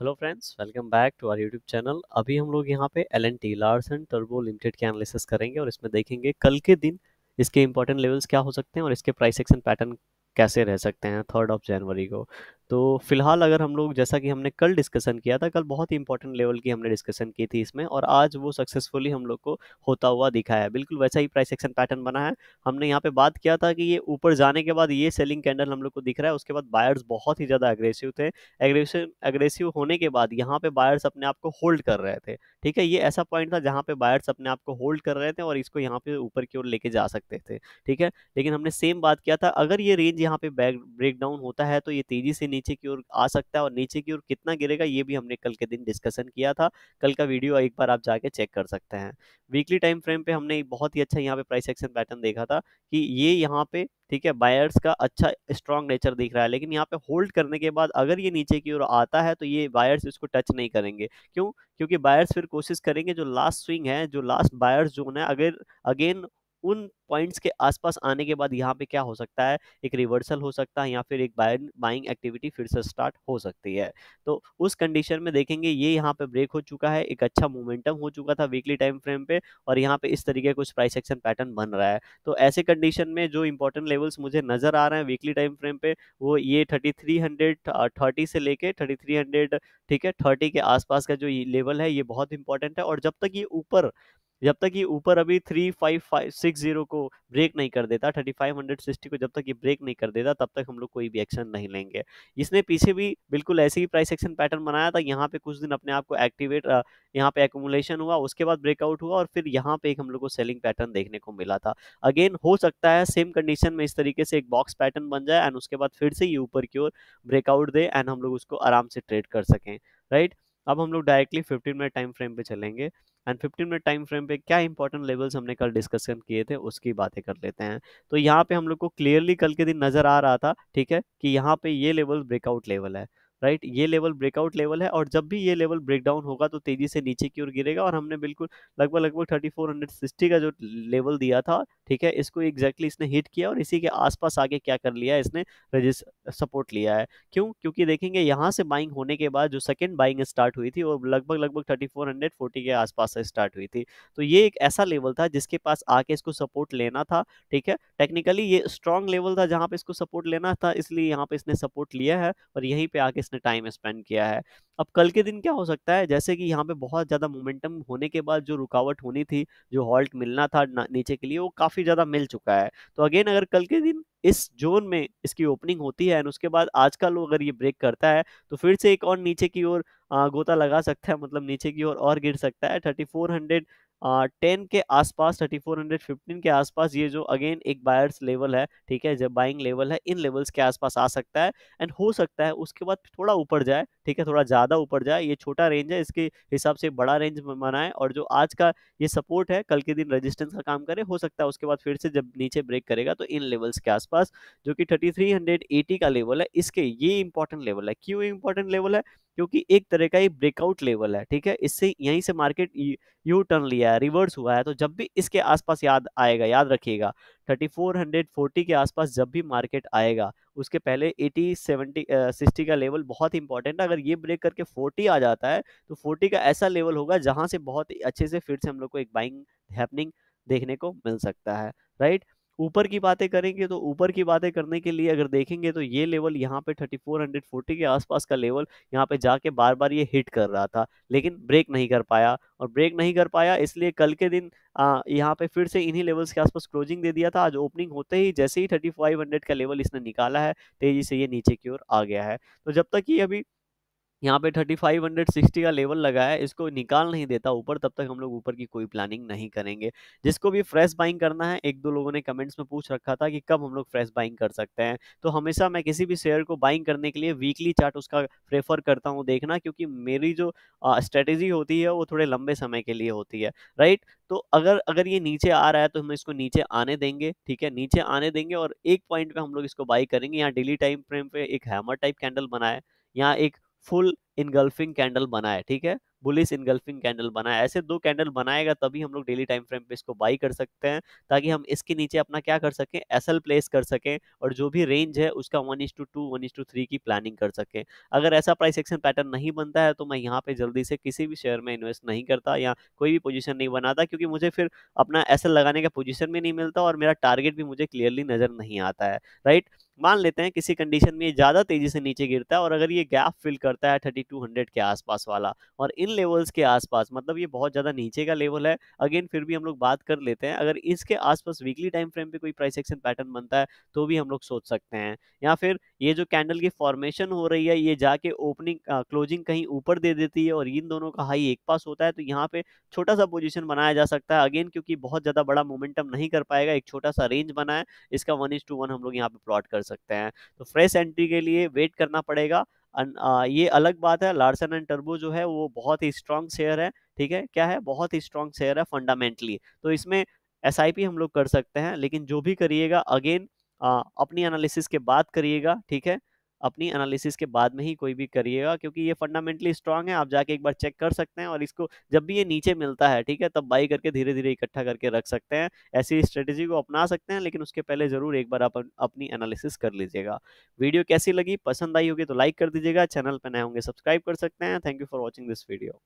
Hello friends welcome back to our YouTube channel अभी हम लोग यहाँ पे L N T Larsen turbo limited के एनालिसिस करेंगे और इसमें देखेंगे कल के दिन इसके इंपॉर्टेंट लेवल्स क्या हो सकते हैं और इसके प्राइस एक्शन पैटर्न कैसे रह सकते हैं थर्ड ऑफ जनवरी को तो फिलहाल अगर हम लोग जैसा कि हमने कल डिस्कशन किया था कल बहुत ही इंपॉर्टेंट लेवल की हमने डिस्कशन की थी इसमें और आज वो सक्सेसफुली हम लोग को होता हुआ दिखाया है बिल्कुल वैसा ही प्राइस एक्शन पैटर्न बना है हमने यहाँ पे बात किया था कि ये ऊपर जाने के बाद ये सेलिंग कैंडल हम लोग को दिख रहा है उसके बाद बायर्स बहुत ही ज़्यादा अग्रेसिव थे एग्रेसिव अग्रेसिव होने के बाद यहाँ पे बायर्स अपने आप को होल्ड कर रहे थे ठीक है ये ऐसा पॉइंट था जहाँ पे बायर्स अपने आप को होल्ड कर रहे थे और इसको यहाँ पे ऊपर की ओर लेके जा सकते थे ठीक है लेकिन हमने सेम बात किया था अगर ये रेंज यहाँ पे ब्रेक डाउन होता है तो ये तेजी से नीचे की ओर आ सकता है और नीचे की ओर कितना गिरेगा ये भी हमने कल के दिन डिस्कशन किया था कल का वीडियो एक बार आप जाके चेक कर सकते हैं वीकली टाइम फ्रेम पे हमने बहुत ही अच्छा यहाँ पे प्राइस एक्शन पैटर्न देखा था कि ये यहाँ पे ठीक है बायर्स का अच्छा स्ट्रॉन्ग नेचर दिख रहा है लेकिन यहाँ पे होल्ड करने के बाद अगर ये नीचे की ओर आता है तो ये बायर्स इसको टच नहीं करेंगे क्यों क्योंकि बायर्स फिर कोशिश करेंगे जो लास्ट स्विंग है जो लास्ट बायर्स जोन है अगर अगेन उन पॉइंट्स के आसपास आने के बाद यहाँ पे क्या हो सकता है एक रिवर्सल हो सकता है या फिर एक बाइंग एक्टिविटी फिर से स्टार्ट हो सकती है तो उस कंडीशन में देखेंगे ये यहाँ पे ब्रेक हो चुका है एक अच्छा मोमेंटम हो चुका था वीकली टाइम फ्रेम पे और यहाँ पे इस तरीके का कुछ प्राइस एक्शन पैटर्न बन रहा है तो ऐसे कंडीशन में जो इंपॉर्टेंट लेवल्स मुझे नजर आ रहे हैं वीकली टाइम फ्रेम पे वो ये थर्टी थ्री हंड्रेड थर्टी से लेके थर्टी थ्री हंड्रेड ठीक है थर्टी के आसपास का जो लेवल है ये बहुत इंपॉर्टेंट है और जब तक ये ऊपर जब तक ये ऊपर अभी three five five six zero को ब्रेक नहीं कर देता थर्टी फाइव हंड्रेड सिक्सटी को जब तक ये ब्रेक नहीं कर देता तब तक हम लोग कोई भी एक्शन नहीं लेंगे इसने पीछे भी बिल्कुल ऐसे ही प्राइस एक्शन पैटर्न बनाया था यहाँ पे कुछ दिन अपने आप को एक्टिवेट यहाँ पे एकोमुलेशन हुआ उसके बाद ब्रेकआउट हुआ और फिर यहाँ पे एक हम लोग को सेलिंग पैटर्न देखने को मिला था अगेन हो सकता है सेम कंडीशन में इस तरीके से एक बॉक्स पैटर्न बन जाए एंड उसके बाद फिर से ये ऊपर की ओर ब्रेकआउट दे एंड हम लोग उसको आराम से ट्रेड कर सकें राइट अब हम लोग directly fifteen minute time frame पे चलेंगे and fifteen minute time frame पे क्या इंपॉर्टेंट लेवल्स हमने कल डिस्कशन किए थे उसकी बातें कर लेते हैं तो यहाँ पे हम लोग को क्लियरली कल के दिन नजर आ रहा था ठीक है कि यहाँ पे ये लेवल ब्रेकआउट लेवल है राइट right? ये लेवल ब्रेकआउट लेवल है और जब भी ये लेवल ब्रेकडाउन होगा तो तेजी से नीचे की ओर गिरेगा और हमने बिल्कुल लगभग लगभग थर्टी फोर हंड्रेड सिक्सटी का जो लेवल दिया था ठीक है इसको एग्जैक्टली exactly इसने हिट किया और इसी के आसपास आगे क्या कर लिया इसने सपोर्ट लिया है क्यों क्योंकि देखेंगे यहाँ से बाइंग होने के बाद जो सेकेंड बाइंग स्टार्ट हुई थी वो लगभग लगभग थर्टी फोर हंड्रेड फोर्टी के आसपास से स्टार्ट हुई थी तो ये एक ऐसा लेवल था जिसके पास आके इसको सपोर्ट लेना था ठीक है टेक्निकली ये स्ट्रॉन्ग लेवल था जहाँ पे इसको सपोर्ट लेना था इसलिए यहाँ पे इसने सपोर्ट लिया है और यहीं पर आके इसने टाइम स्पेंड किया है अब कल के दिन क्या हो सकता है जैसे कि यहाँ पे बहुत ज़्यादा मोमेंटम होने के बाद जो रुकावट होनी थी जो हॉल्ट मिलना था नीचे के लिए वो काफ़ी ज़्यादा मिल चुका है तो अगेन अगर कल के दिन इस जोन में इसकी ओपनिंग होती है एंड उसके बाद आज का लो अगर ये ब्रेक करता है तो फिर से एक और नीचे की ओर गोता लगा सकता है मतलब नीचे की ओर और, और गिर सकता है थर्टी फोर हंड्रेड टेन के आसपास थर्टी फोर हंड्रेड फिफ्टीन के आसपास ये जो अगेन एक बायर्स लेवल है ठीक है जब बाइंग लेवल है इन लेवल्स के आसपास आ सकता है एंड हो सकता है उसके बाद थोड़ा ऊपर जाए ठीक है थोड़ा ज़्यादा ऊपर जाए ये छोटा रेंज है इसके हिसाब से बड़ा रेंज बनाए और जो आज का ये सपोर्ट है कल के दिन रजिस्टेंस का काम करे हो सकता है उसके बाद फिर से जब नीचे ब्रेक करेगा तो इन लेवल्स के आसपास जो कि थर्टी थ्री हंड्रेड एटी का लेवल है इसके ये इंपॉर्टेंट लेवल है क्यों इंपॉर्टेंट लेवल है क्योंकि एक तरह का ये ब्रेकआउट लेवल है ठीक है इससे यहीं से मार्केट यू टर्न लिया है रिवर्स हुआ है तो जब भी इसके आसपास याद आएगा याद रखिएगा 3440 के आसपास जब भी मार्केट आएगा उसके पहले 80 70 सिक्सटी का लेवल बहुत ही इंपॉर्टेंट है अगर ये ब्रेक करके 40 आ जाता है तो 40 का ऐसा लेवल होगा जहाँ से बहुत अच्छे से फिर से हम लोग को एक बाइंग हैपनिंग देखने को मिल सकता है राइट ऊपर की बातें करेंगे तो ऊपर की बातें करने के लिए अगर देखेंगे तो ये लेवल यहाँ पे 3440 के आसपास का लेवल यहाँ पे जाके बार बार ये हिट कर रहा था लेकिन ब्रेक नहीं कर पाया और ब्रेक नहीं कर पाया इसलिए कल के दिन आ, यहाँ पे फिर से इन्हीं लेवल्स के आसपास क्लोजिंग दे दिया था आज ओपनिंग होते ही जैसे ही थर्टी का लेवल इसने निकाला है तेज़ी से ये नीचे की ओर आ गया है तो जब तक ये अभी यहाँ पे थर्टी फाइव हंड्रेड सिक्सटी का लेवल लगा है इसको निकाल नहीं देता ऊपर तब तक हम लोग ऊपर की कोई प्लानिंग नहीं करेंगे जिसको भी फ्रेश बाइंग करना है एक दो लोगों ने कमेंट्स में पूछ रखा था कि कब हम लोग फ्रेश बाइंग कर सकते हैं तो हमेशा मैं किसी भी शेयर को बाइंग करने के लिए वीकली चार्ट उसका प्रेफर करता हूँ देखना क्योंकि मेरी जो स्ट्रेटेजी होती है वो थोड़े लंबे समय के लिए होती है राइट तो अगर अगर ये नीचे आ रहा है तो हम इसको नीचे आने देंगे ठीक है नीचे आने देंगे और एक पॉइंट पर हम लोग इसको बाई करेंगे यहाँ डेली टाइम फ्रेम पे एक हैमर टाइप कैंडल बनाए यहाँ एक फुल इनगल्फिंग कैंडल बनाए ठीक है बुलिस इनगल्फिंग कैंडल बनाए ऐसे दो कैंडल बनाएगा तभी हम लोग डेली टाइम फ्रेम पे इसको बाई कर सकते हैं ताकि हम इसके नीचे अपना क्या कर सकें एस प्लेस कर सकें और जो भी रेंज है उसका one is to two two is is to की प्लानिंग कर सकें अगर ऐसा प्राइस एक्शन पैटर्न नहीं बनता है तो मैं यहाँ पे जल्दी से किसी भी शेयर में इन्वेस्ट नहीं करता या कोई भी पोजिशन नहीं बनाता क्योंकि मुझे फिर अपना एस लगाने का पोजिशन भी नहीं मिलता और मेरा टारगेट भी मुझे क्लियरली नज़र नहीं आता है राइट मान लेते हैं किसी कंडीशन में ये ज़्यादा तेज़ी से नीचे गिरता है और अगर ये गैप फिल करता है 3200 के आसपास वाला और इन लेवल्स के आसपास मतलब ये बहुत ज़्यादा नीचे का लेवल है अगेन फिर भी हम लोग बात कर लेते हैं अगर इसके आसपास वीकली टाइम फ्रेम पे कोई प्राइस एक्शन पैटर्न बनता है तो भी हम लोग सोच सकते हैं या फिर ये जो कैंडल की फॉर्मेशन हो रही है ये जाके ओपनिंग क्लोजिंग कहीं ऊपर दे देती है और इन दोनों का हाई एक पास होता है तो यहाँ पे छोटा सा पोजिशन बनाया जा सकता है अगेन क्योंकि बहुत ज़्यादा बड़ा मोमेंटम नहीं कर पाएगा एक छोटा सा रेंज बना है इसका वन इज टू वन हम लोग यहाँ पे प्लॉट कर सकते हैं तो फ्रेश एंट्री के लिए वेट करना पड़ेगा ये अलग बात है लार्सन एंड टर्बो जो है वो बहुत ही स्ट्रांग शेयर है ठीक है क्या है बहुत ही स्ट्रांग शेयर है फंडामेंटली तो इसमें एस हम लोग कर सकते हैं लेकिन जो भी करिएगा अगेन अपनी एनालिसिस के बाद करिएगा ठीक है अपनी एनालिसिस के बाद में ही कोई भी करिएगा क्योंकि ये फंडामेंटली स्ट्रांग है आप जाके एक बार चेक कर सकते हैं और इसको जब भी ये नीचे मिलता है ठीक है तब बाई करके धीरे धीरे इकट्ठा करके रख सकते हैं ऐसी स्ट्रेटेजी को अपना सकते हैं लेकिन उसके पहले ज़रूर एक बार आप अपनी एनालिसिस कर लीजिएगा वीडियो कैसी लगी पसंद आई होगी तो लाइक कर दीजिएगा चैनल पर नए होंगे सब्सक्राइब कर सकते हैं thank you for watching this video